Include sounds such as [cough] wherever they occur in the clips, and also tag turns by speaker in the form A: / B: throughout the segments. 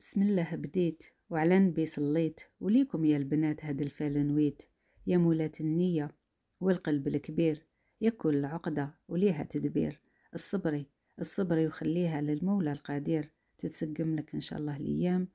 A: بسم الله بديت وعلى نبي صليت وليكم يا البنات هاد الفال نويت يا مولات النية والقلب الكبير يا كل عقدة وليها تدبير الصبري الصبري وخليها للمولى القدير تتسقم لك إن شاء الله الأيام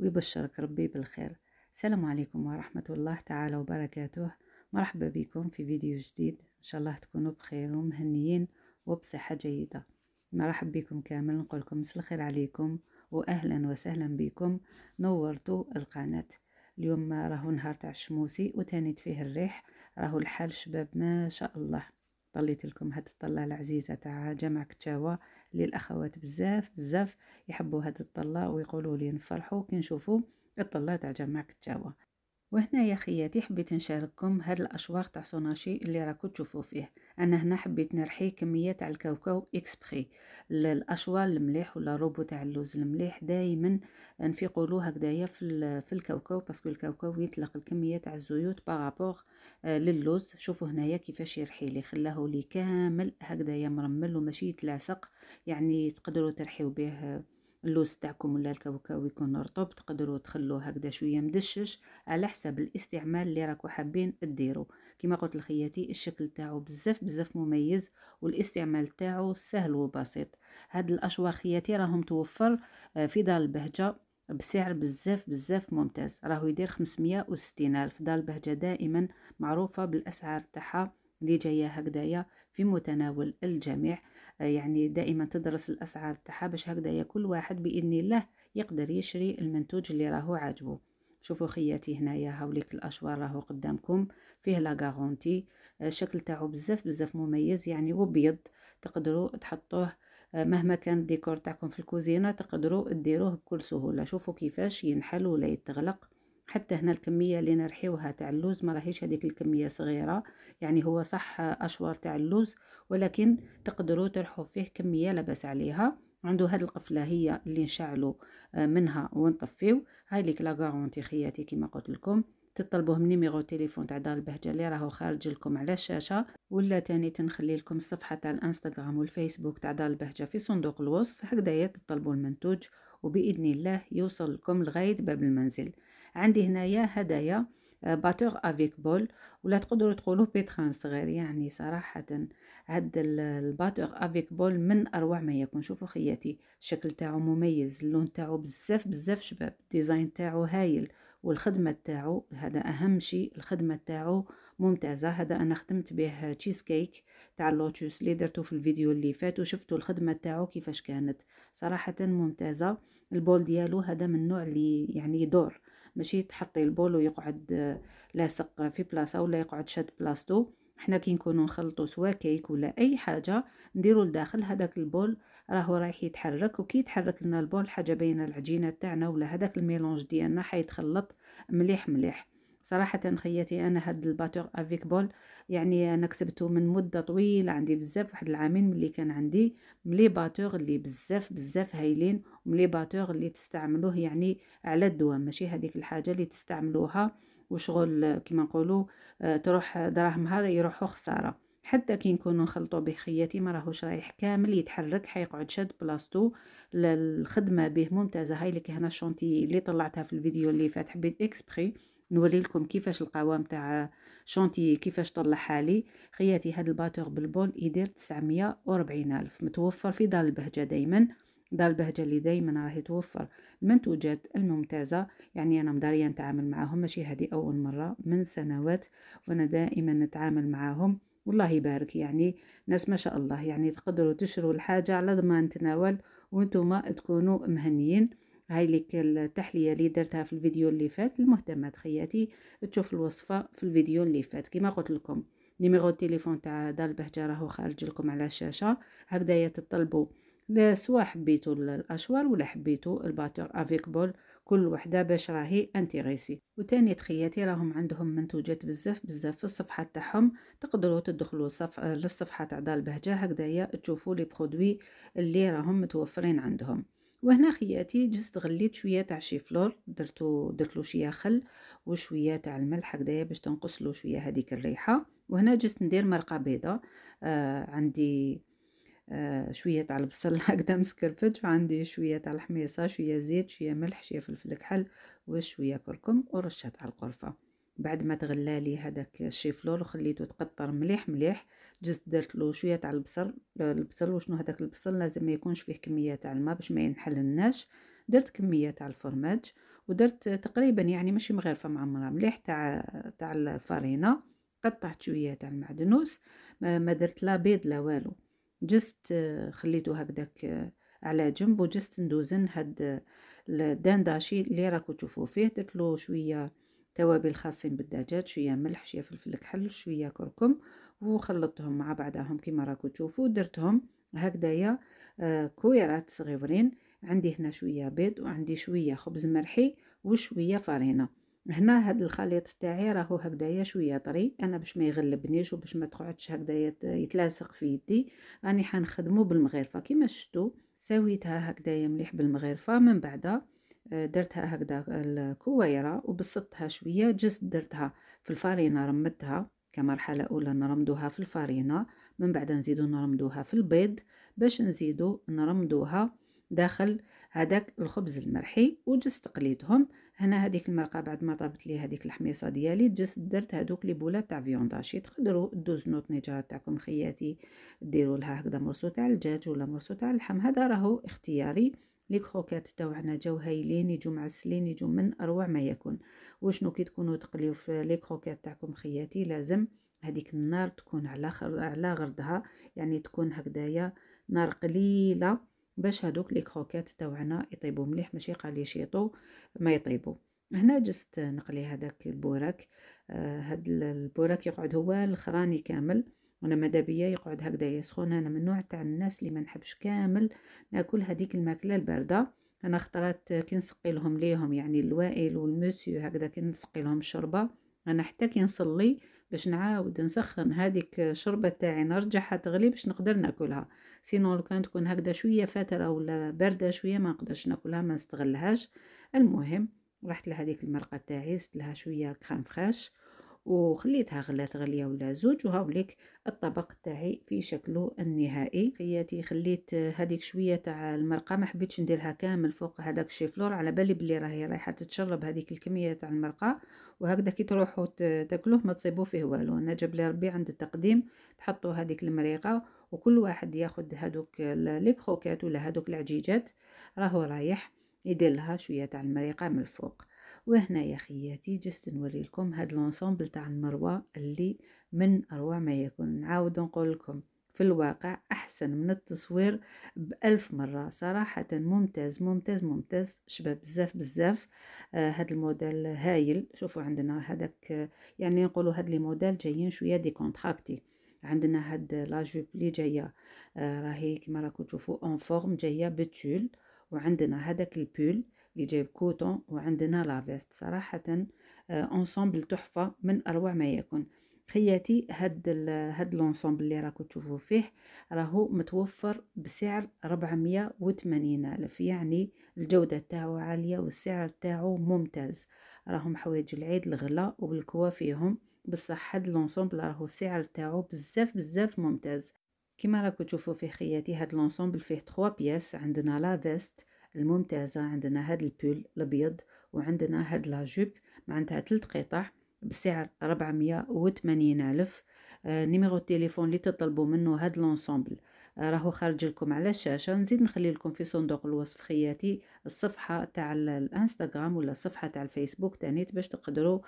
A: ويبشرك ربي بالخير السلام عليكم ورحمة الله تعالى وبركاته مرحبا بكم في فيديو جديد إن شاء الله تكونوا بخير ومهنيين وبصحة جيدة نرحب بكم كامل نقولكم مساء الخير عليكم واهلا وسهلا بكم نورتوا القناه اليوم راهو نهار تاع الشموسي وتانيت فيه الريح راهو الحال شباب ما شاء الله طليت لكم هاد الطله العزيزه تاع جامع كتاوه اللي الاخوات بزاف بزاف يحبوا هاد الطله ويقولوا لي نفرحوا كي نشوفوا الطله تاع جامع كتاوه وهنا يا خياتي حبيت نشارككم هاد الاشواق تاع سوناشي اللي راكو تشوفوا فيه انا هنا حبيت نرحي كميه تاع الكاوكاو اكسبري الاشوال المليح ولا روبو تاع اللوز المليح دائما نفيقوا له هكذايا في في الكاوكاو باسكو الكاوكاو يطلق الكميه تاع الزيوت بارابور آه، للوز شوفوا هنايا كيفاش يرحي لي خلاه لي كامل هكذايا مرمل وماشي يتلاصق يعني تقدروا ترحيو به اللوز تاعكم ولا الكاوكاو يكون رطب تقدروا تخلوه هكذا شويه مدشش على حسب الاستعمال اللي راكو حابين ديرو كما قلت لخياتي الشكل تاعو بزاف بزاف مميز والاستعمال تاعو سهل وبسيط هاد الاشواق خياتي راهم توفر آه، في دار البهجه بسعر بزاف بزاف ممتاز راهو يدير 560 الف دار البهجه دائما معروفه بالاسعار تاعها اللي جايه هكذايا في متناول الجميع آه، يعني دائما تدرس الاسعار تاعها باش هكذايا كل واحد باذن الله يقدر يشري المنتوج اللي راهو عاجبه شوفوا خياتي هنايا هاوليك الاشوار راهو قدامكم فيه لا غارونتي آه، الشكل تاعو بزاف بزاف مميز يعني وبيض تقدروا تحطوه آه، مهما كان الديكور تاعكم في الكوزينه تقدروا ديروه بكل سهوله شوفوا كيفاش ينحل ولا يتغلق حتى هنا الكمية اللي نرحيوها تاع اللوز ما راهيش هذيك الكمية صغيرة يعني هو صح أشوار تاع اللوز ولكن تقدروا ترحوا فيه كمية لبس عليها عنده هاد القفله هي اللي نشعلو آه، منها ونطفيو هاي ليك لا غارونتي خياتي كما قلت لكم تطلبوه من نيميرو تليفون تاع دار البهجه اللي راهو خارج لكم على الشاشه ولا تاني تنخلي لكم الصفحه تاع الانستغرام والفيسبوك تاع دار البهجه في صندوق الوصف هكذايا تطلبوا المنتوج وباذن الله يوصل لكم لغايه باب المنزل عندي هنايا هدايا آه، باتور افيك بول ولا تقدروا تقولوا بيتخان صغير يعني صراحه هاد الباتور افيك بول من اروع ما يكون شوفوا خياتي الشكل تاعو مميز اللون تاعو بزاف بزاف شباب ديزاين تاعو هايل والخدمه تاعو هذا اهم شيء الخدمه تاعو ممتازه هذا انا خدمت به تشيز كيك تاع اللوتوس اللي درتو في الفيديو اللي فات وشفتوا الخدمه تاعو كيفاش كانت صراحه ممتازه البول ديالو هذا من النوع اللي يعني يدور ماشي تحطي البول ويقعد آه، لاصق في بلاصه ولا يقعد شاد بلاصتو حنا كي نكونو نخلطو سوا كيك ولا اي حاجه نديرو لداخل هذاك البول راهو رايح يتحرك وكي يتحرك لنا البول حاجه بين العجينه تاعنا ولا هذاك الميلونج ديالنا حيتخلط مليح مليح صراحة خياتي أنا هاد الباتور افيك بول يعني أنا كسبته من مدة طويلة عندي بزاف واحد العامين ملي كان عندي ملي باتور اللي بزاف بزاف هايلين وملي باتور اللي تستعملوه يعني على الدوام ماشي هذيك الحاجة اللي تستعملوها وشغل كما نقولوا آه، تروح دراهمها يروحوا خساره حتى كي نكونو نخلطو به خياتي ما راهوش رايح كامل يتحرك حيقعد شاد بلاصتو الخدمه به ممتازه هاي اللي هنا الشونتي اللي طلعتها في الفيديو اللي فات حبيت اكسبري نوري لكم كيفاش القوام تاع شونتي كيفاش طلع حالي خياتي هاد الباتور بالبول يدير 940 الف متوفر في دار البهجه دائما دار البهجه اللي دائما راهي توفر المنتوجات الممتازه يعني انا مداريه نتعامل معاهم ماشي هذه اول مره من سنوات وانا دائما نتعامل معاهم والله يبارك يعني ناس ما شاء الله يعني تقدروا تشروا الحاجة على ضمان تناول وانتم تكونوا مهنيين هاي لك التحلية اللي درتها في الفيديو اللي فات المهتمات خياتي تشوف الوصفة في الفيديو اللي فات كما قلت لكم نيميرو التليفون تاع دار البهجة راهو خارج لكم على الشاشة هكذايا تطلبوا سوا حبيتو الاشوار ولا حبيتو الباتور افيك بول كل وحده باش راهي انتيغيسي وتاني تخياتي راهم عندهم منتوجات بزاف بزاف في الصفحه تاعهم تقدروا تدخلوا صف... للصفحه تاع دار البهجه هكذايا تشوفوا لي برودوي اللي راهم متوفرين عندهم وهنا خياتي جست غليت شويه تاع شي فلور درتو درتلو شويه خل وشويه تاع الملح هكذايا باش تنقصلو شويه هذيك الريحه وهنا جست ندير مرقه بيضه آه عندي آه، شويه تاع البصل [laughs] هكذا مسكرفج وعندي شويه تاع الحميصه شويه زيت شويه ملح شويه فلفل كحل وشويه كركم ورشه تاع القرفه بعد ما تغلى لي هذاك الشيفلور وخليته تقطر مليح مليح جست درت له شويه تاع البصل البصل وشنو هذاك البصل لازم ما يكونش فيه كميه تاع الماء باش ما ينحلناش درت كميه تاع الفرماج ودرت تقريبا يعني ماشي مغرفه معمره مليح تاع تاع الفرينه قطعت شويه تاع المعدنوس ما درت لا بيض لا والو جست خليته هكذاك على جنب وجست ندوزن هاد الدانداشي اللي راكو تشوفو فيه درت له شويه توابل خاصين بالدجاج شويه ملح شويه فلفل كحل شويه كركم وخلطتهم مع بعضهم كما راكو تشوفوا درتهم هكذايا آه، كويرات صغيرين عندي هنا شويه بيض وعندي شويه خبز مرحي وشويه فرينه هنا هاد الخليط تاعي راهو هكدايا شويه طري انا باش ما يغلبنيش وباش ما تقعدش هكدايا يتلاصق في يدي راني حنخدمو بالمغرفه كيما شفتوا ساويتها هكدايا مليح بالمغرفه من بعد آه، درتها هكذا الكويره وبسطتها شويه جست درتها في الفارينه رمدتها كمرحله اولى نرمدوها في الفارينه من بعد نزيدو نرمدوها في البيض باش نزيدو نرمدوها داخل هذاك الخبز المرحي وجست قليتهم هنا هذيك المرقه بعد ما طابت لي هذيك الحميصه ديالي جست درت هذوك لي بولات تاع فيونداشي تقدروا نوط الطنجرات تاعكم خياتي ديروا لها هكذا مرسو تاع الدجاج ولا مرسو تاع اللحم هذا راهو اختياري لي كروكات تاعنا جاو هايلين يجو معسلين يجو من اروع ما يكون وشنو كي تكونوا تقليو في لي كروكات تاعكم خياتي لازم هذيك النار تكون على خر... على غردها يعني تكون هكذايا نار قليله باش هادوك لي كروكيت تاوعنا يطيبو مليح ماشي قال يشيطو ما يطيبو هنا جست نقلي هذاك البوراك آه هاد البوراك يقعد هو الخراني كامل وانا مدابية يقعد هكذا يسخن انا من نوع تاع الناس اللي ما نحبش كامل ناكل هذيك الماكله البارده انا خطرات كي نسقي لهم ليهم يعني الوائل والمسيو هكذا كي نسقي لهم الشربه انا حتى كي نصلي باش نعاود نسخن هذيك الشربه تاعي نرجعها تغلي باش نقدر ناكلها سينو لو كان تكون هكذا شويه فاتره ولا بارده شويه ما نقدرش ناكلها ما نستغلهاش المهم رحت لهذيك المرقه تاعي لها شويه كريم فريش وخليتها غلات غليه ولا زوج وهاوليك الطبق تاعي في شكله النهائي خياتي خليت هذيك شويه تاع المرقه ما حبيتش نديرها كامل فوق هذاك الشيفلور على بالي بلي راهي رايحه تتشرب هذيك الكميه تاع المرقه وهكذا كي تروحوا تاكلوه ما تصيبوا فيه والو انا جاب لي ربي عند التقديم تحطوا هذيك المريقه وكل واحد ياخد هادوك لي كروكات ولا هادوك العجيجات راهو رايح يدير لها شويه تاع المريقه من الفوق وهنا يا خياتي جست نوريلكم هاد لونسومبل تاع المروه اللي من اروع ما يكون نعاود نقول لكم في الواقع احسن من التصوير بألف مره صراحه ممتاز ممتاز ممتاز شباب بزاف بزاف آه هاد الموديل هايل شوفوا عندنا هذاك يعني نقولوا هاد لي موديل جايين شويه دي كونتراكتي عندنا هاد لا جوب اللي جايه آه، راهي كما راكم تشوفوا اون فورم جايه بتول وعندنا هذاك البول لي جايب بكوتون وعندنا لا فيست صراحه انصامبل آه، تحفه من اروع ما يكون خياتي هاد هاد لونصامبل اللي راكم تشوفوا فيه راهو متوفر بسعر 480 الف يعني الجوده تاعو عاليه والسعر تاعو ممتاز راهم حوايج العيد الغلا وبالكوا فيهم بصح هاد لونسومبل راهو السعر تاعو بزاف بزاف ممتاز كما راكو تشوفوا في خياتي هاد لونسومبل فيه 3 بياس عندنا لا فيست الممتازه عندنا هاد البول الابيض وعندنا هاد لا جوب معناتها ثلاث قطع بسعر 480 الف آه نيميرو التليفون اللي تطلبوا منه هاد لونسومبل راهو خارج لكم على الشاشه نزيد نخلي لكم في صندوق الوصف خياتي الصفحه تاع الانستغرام ولا الصفحه تاع الفيسبوك تانيت باش تقدروا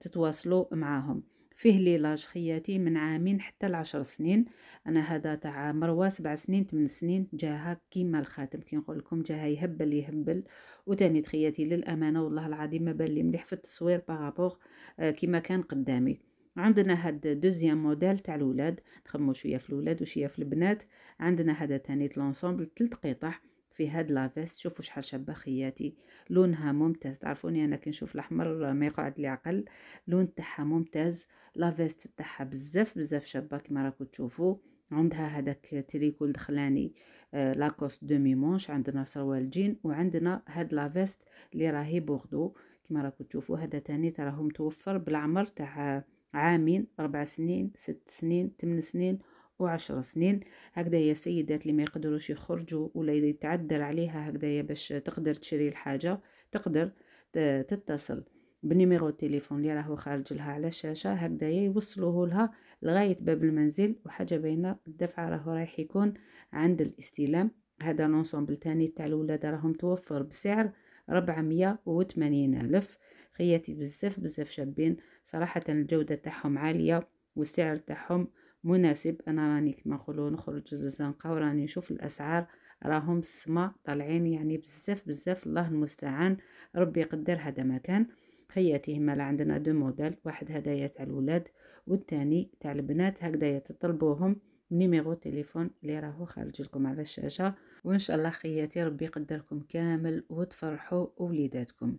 A: تتواصلوا معاهم فيه ليلاج خياتي من عامين حتى لعشر سنين انا هذا تاع مروه سبع سنين ثمان سنين جاها كيما الخاتم كي نقول لكم جاها يهبل يهبل وتاني خياتي للامانه والله العظيم ما بان لي مليح في التصوير باغابوغ آه، كيما كان قدامي عندنا هاد دوزيام موديل تاع الولاد نخمو شويه في الولاد وشويه في البنات عندنا هذا تاني لونسومبل ثلاث قطع في هاد لافيست شوفوا شحال شابه خياتي لونها ممتاز تعرفوني انا كنشوف الاحمر ما يقعد لي عقل لون تاعها ممتاز لافيست تاعها بزاف بزاف شابه كما راكو تشوفوا عندها هذاك تريكو دخلاني لاكوست دومي مونش عندنا سروال جين وعندنا هاد لافيست اللي راهي بوردو كما راكو تشوفوا هذا تاني تراهم متوفر بالعمر تاع عامين ربع سنين ست سنين ثمان سنين وعشر سنين هكذا يا سيدات اللي ما يقدروش يخرجوا ولا يتعذر عليها هكذا باش تقدر تشري الحاجة تقدر تتصل بنيميرو التليفون اللي راهو خارج لها على الشاشة هكذا يوصلوه لها لغاية باب المنزل وحاجة باينة الدفع راهو رايح يكون عند الاستلام هذا لونسومبل تاني تاع الولادة راهم توفر بسعر ربعمية وثمانين ألف خياتي بزاف بزاف شابين صراحه الجوده تاعهم عاليه والسعر تاعهم مناسب انا راني كما نقولوا نخرج للزنقه وراني نشوف الاسعار راهم السما طالعين يعني بزاف بزاف الله المستعان ربي يقدر هذا مكان خياتي هما لا عندنا دو موديل واحد هدايا تاع الولاد والثاني تاع البنات هكذايا تطلبوهم نيميرو تليفون اللي راهو خارج لكم على الشاشه وان شاء الله خياتي ربي يقدركم كامل وتفرحوا وليداتكم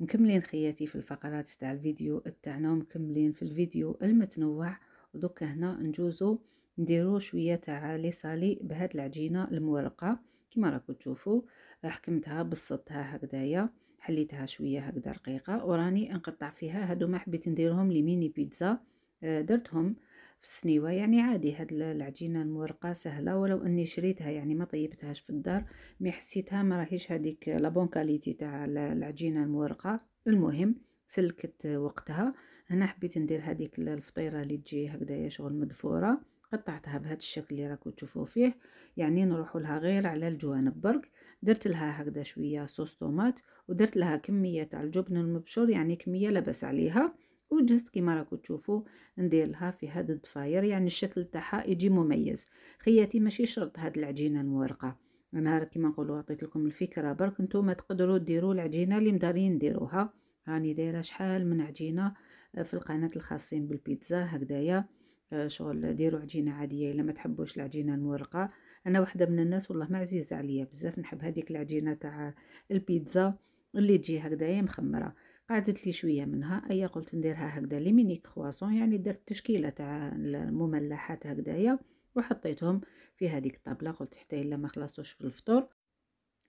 A: مكملين خياتي في الفقرات تاع الفيديو تاعنا مكملين في الفيديو المتنوع ودوك هنا نجوزو نديرو شويه تاع لي صالي بهاد العجينه المورقه كما راكو تشوفوا حكمتها بسطتها هكذايا حليتها شويه هكذا رقيقه وراني نقطع فيها هادو ما حبيت نديرهم لي ميني بيتزا آه، درتهم في السنيوه يعني عادي هاد العجينه المورقه سهله ولو اني شريتها يعني ما طيبتهاش في الدار مي حسيتها ما راهيش هاديك لا بون كاليتي تاع العجينه المورقه المهم سلكت وقتها هنا حبيت ندير هاديك الفطيره اللي تجي هكذايا شغل مدفوره قطعتها بهذا الشكل اللي راكو تشوفو فيه يعني نروحوا لها غير على الجوانب برك درت لها هكذا شويه صوص طومات ودرت لها كميه تاع الجبن المبشور يعني كميه لبس عليها وجست كيما راكو تشوفوا ندير لها في هاد الضفاير يعني الشكل تاعها يجي مميز خياتي ماشي شرط هاد العجينه المورقه انا كيما نقولوا عطيت لكم الفكره برك نتوما تقدروا ديروا العجينه اللي مدارين نديروها راني دايره شحال من عجينه آه، في القناه الخاصين بالبيتزا هكذايا آه، شغل ديروا عجينه عاديه الا ما تحبوش العجينه المورقه انا واحده من الناس والله ما عزيزه عليا بزاف نحب هذيك العجينه تاع البيتزا اللي تجي هكذايا مخمره قعدت لي شويه منها ايا قلت نديرها هكذا لي ميني كرواسون يعني درت التشكيله تاع المملحات هكذايا وحطيتهم في هذيك الطابله قلت حتى الا ما خلصوش في الفطور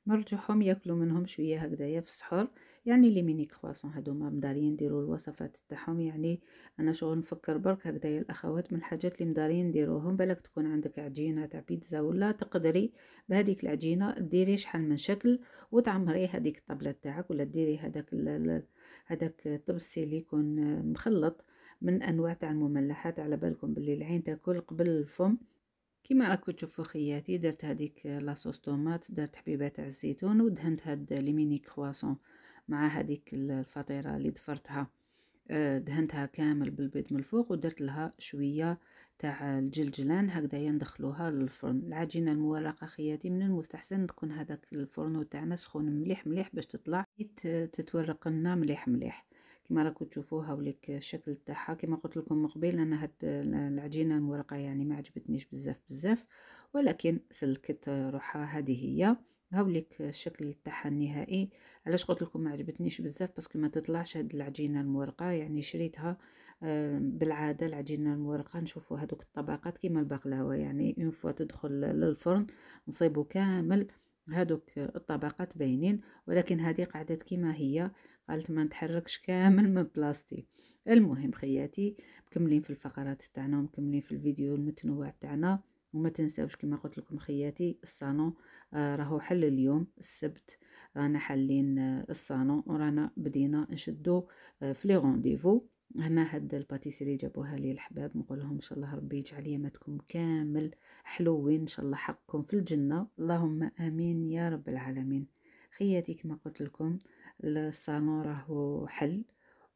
A: نرجعهم ياكلوا منهم شويه هكذايا في السحور يعني لي ميني كرواسون هادوما مدارين نديرو الوصفات تاعهم يعني انا شغل نفكر برك هكذايا الاخوات من الحاجات اللي مدارين نديروهم بالك تكون عندك عجينه تاع بيتزا ولا تقدري بهذيك العجينه ديري شحال من شكل وتعمري هذيك الطبله تاعك ولا ديري هذاك هذاك الطبسي اللي يكون مخلط من انواع تاع المملحات على بالكم باللي العين تاكل قبل الفم كما راكم تشوفوا خياتي درت هذيك لاصوص طومات درت حبيبات تاع الزيتون ودهنت هاد لي ميني كرواسون مع هذيك الفطيرة اللي ضفرتها آه، دهنتها كامل بالبيض من الفوق ودرت لها شوية تاع الجلجلان هكذايا ندخلوها للفرن العجينة المورقة خياتي من المستحسن تكون هذاك الفرن تاعنا سخون مليح مليح باش تطلع تتورق لنا مليح مليح كما راكم تشوفوها وليك الشكل تاعها كما قلت لكم من قبل انا هاد العجينه المورقه يعني ما عجبتنيش بزاف بزاف ولكن سلكت روحها هذه هي هاوليك الشكل تاعها النهائي علاش قلت لكم ما عجبتنيش بزاف باسكو ما تطلعش هاد العجينه المورقه يعني شريتها بالعاده العجينه المورقه نشوفوا هذوك الطبقات كيما البقلاوه يعني اون فوا تدخل للفرن نصيبو كامل هادوك الطبقات باينين ولكن هذه قعدت كيما هي قالت ما نتحركش كامل من بلاصتي المهم خياتي مكملين في الفقرات تاعنا ومكملين في الفيديو المتنوع تاعنا وما تنساوش كما قلت لكم خياتي الصالون آه، راهو حل اليوم السبت رانا حالين الصانو آه، الصالون ورانا بدينا نشدو آه، في لي رونديفو هنا هاد الباتيسيري جابوها لي الحباب نقول لهم ان شاء الله ربي يجعل ياماتكم كامل حلوين ان شاء الله حقكم في الجنه اللهم امين يا رب العالمين خياتي كما قلت لكم الصالون راهو حل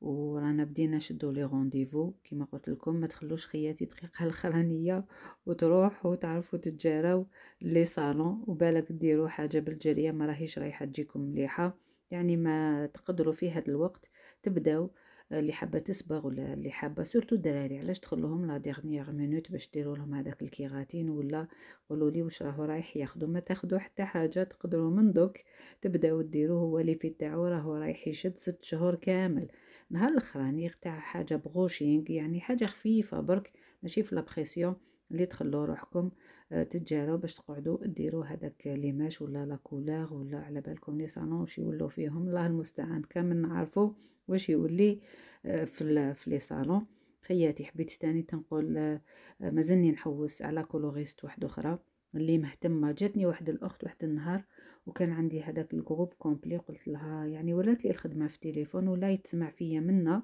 A: ورانا بدينا شدو لي رونديفو كيما قلت لكم ما تخلوش خياتي دقيقه الخرانيه وتروحوا تعرفوا تتجاراو لي صالون وبالك ديروا حاجه بالجريه ما راهيش رايحه تجيكم مليحه يعني ما تقدروا في هذا الوقت تبداو اللي حابه تسبغ ولا اللي حابه سورتو الدراري علاش تخلوهم لا ديغنيغ مينوت باش ديروا لهم هذاك الكيغاتين ولا قولوا لي واش راهو رايح ياخذوا ما تاخذوا حتى حاجه تقدروا من دوك تبداو ديروه هو اللي في تاعو راهو رايح يشد ست شهور كامل نهار الاخراني يعني تاع حاجه بغوشينغ يعني حاجه خفيفه برك ماشي في لابريسيون اللي تخلو روحكم آه، تتجاروا باش تقعدوا ديروا هذاك ماش ولا لا كولور ولا على بالكم لي صالون واش يولوا فيهم الله المستعان كامل نعرفوا واش يولي آه، في في لي صالون خياتي حبيت تاني تنقول آه، مازلني نحوس على كولوريست واحده اخرى اللي مهتمة جاتني واحد الأخت واحد النهار وكان عندي هذاك الجروب كومبلي قلت لها يعني ولات لي الخدمة في التليفون ولا يتسمع فيا منا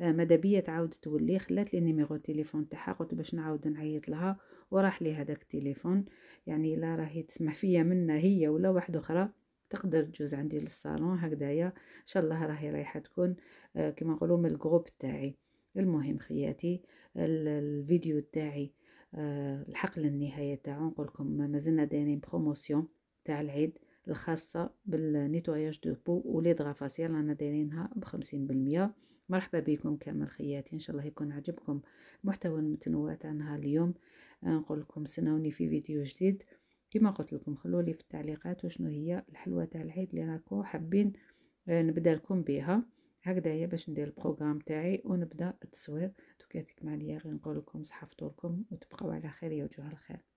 A: آه، ماذا بيا تعاود تولي خلات لي نيميرو تليفون تاعها قلت باش نعاود نعيط لها وراح لي هذاك التليفون يعني لا راهي تسمع فيا منا هي ولا واحد اخرى تقدر تجوز عندي للصالون هكذايا ان شاء الله راهي رايحه تكون آه، كما نقولوا من الجروب تاعي المهم خياتي الفيديو تاعي آه، الحقل النهاية تاعو نقولكم مازلنا دايرين بروموسيون تاع العيد الخاصة بالنيتواياج دو بو ولي فاسيال رانا دايرينها بخمسين بالمية مرحبا بكم كامل خياتي ان شاء الله يكون عجبكم المحتوى المتنوع تاع نهار اليوم آه، نقول لكم سنوني في فيديو جديد كما قلت لكم خلوا لي في التعليقات وشنو هي الحلوه تاع العيد اللي راكم حابين آه، نبدا لكم بها هي باش ندير البروغرام تاعي ونبدا التصوير كاتكمل عليا غير نقول لكم صحة فطوركم وتبقاو على خير يا وجوه الخير